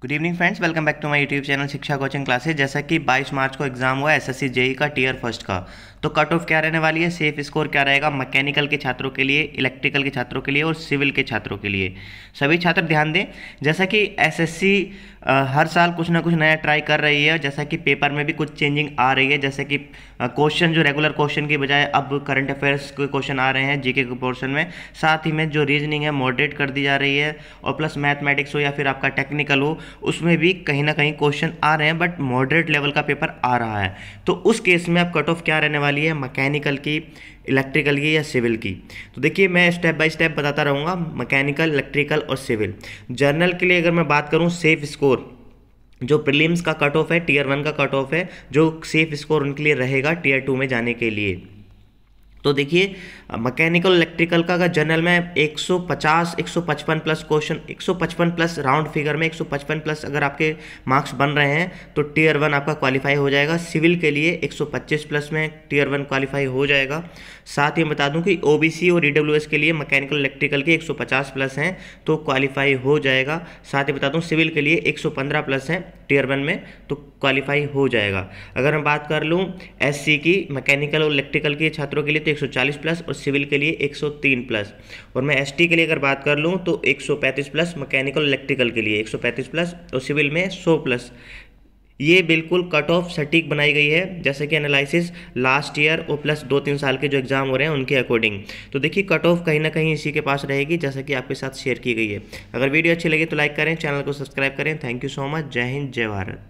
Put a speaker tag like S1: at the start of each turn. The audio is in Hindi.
S1: good evening friends welcome back to my YouTube channel Shiksha coaching classes जैसा कि 22 मार्च को एग्जाम हुआ एसएससी जेई e का टीयर फर्स्ट का तो कट ऑफ क्या रहने वाली है सेफ स्कोर क्या रहेगा मैकेनिकल के छात्रों के लिए इलेक्ट्रिकल के छात्रों के लिए और सिविल के छात्रों के लिए सभी छात्र ध्यान दें जैसा कि एस हर साल कुछ ना कुछ नया ट्राई कर रही है जैसा कि पेपर में भी कुछ चेंजिंग आ रही है जैसे कि क्वेश्चन जो रेगुलर क्वेश्चन के बजाय अब करंट अफेयर्स के क्वेश्चन आ रहे हैं जीके के पोर्शन में साथ ही में जो रीजनिंग है मॉडरेट कर दी जा रही है और प्लस मैथमेटिक्स हो या फिर आपका टेक्निकल हो उसमें भी कहीं ना कहीं क्वेश्चन आ रहे हैं बट मॉडरेट लेवल का पेपर आ रहा है तो उस केस में अब कट ऑफ क्या रहने वाली है मैकेनिकल की इलेक्ट्रिकल की या सिविल की तो देखिए मैं स्टेप बाय स्टेप बताता रहूँगा मैकेनिकल इलेक्ट्रिकल और सिविल जर्नल के लिए अगर मैं बात करूँ सेफ स्कोर जो प्रीलिम्स का कट ऑफ है टीयर वन का कट ऑफ है जो सेफ स्कोर उनके लिए रहेगा टीयर टू में जाने के लिए तो देखिए मैकेनिकल इलेक्ट्रिकल का अगर जनरल में 150 155 plus question 155 plus round figure में 155 प्लस अगर आपके मार्क्स बन रहे हैं तो टीयर वन आपका क्वालिफाई हो जाएगा सिविल के लिए 125 प्लस में टीयर वन क्वालिफाई हो जाएगा साथ ही बता दूं कि ओबीसी और ईडब्ल्यूएस के लिए मैकेनिकल इलेक्ट्रिकल के एक प्लस हैं तो क्वालिफाई हो जाएगा साथ ही बता दूँ सिविल के लिए एक प्लस हैं टीयर वन में तो क्वालिफाई हो जाएगा अगर मैं बात कर लूँ एस की मैकेनिकल और इलेक्ट्रिकल के छात्रों के लिए तो तो 140 प्लस और सिविल के लिए 103 प्लस और मैं एसटी के लिए अगर बात कर लूँ तो 135 प्लस मैकेनिकल इलेक्ट्रिकल के लिए 135 प्लस और सिविल में 100 प्लस ये बिल्कुल कट ऑफ सटीक बनाई गई है जैसे कि एनालिसिस लास्ट ईयर और प्लस दो तीन साल के जो एग्ज़ाम हो रहे हैं उनके अकॉर्डिंग तो देखिए कट ऑफ कहीं ना कहीं इसी के पास रहेगी जैसा कि आपके साथ शेयर की गई है अगर वीडियो अच्छी लगी तो लाइक करें चैनल को सब्सक्राइब करें थैंक यू सो मच जय हिंद जय भारत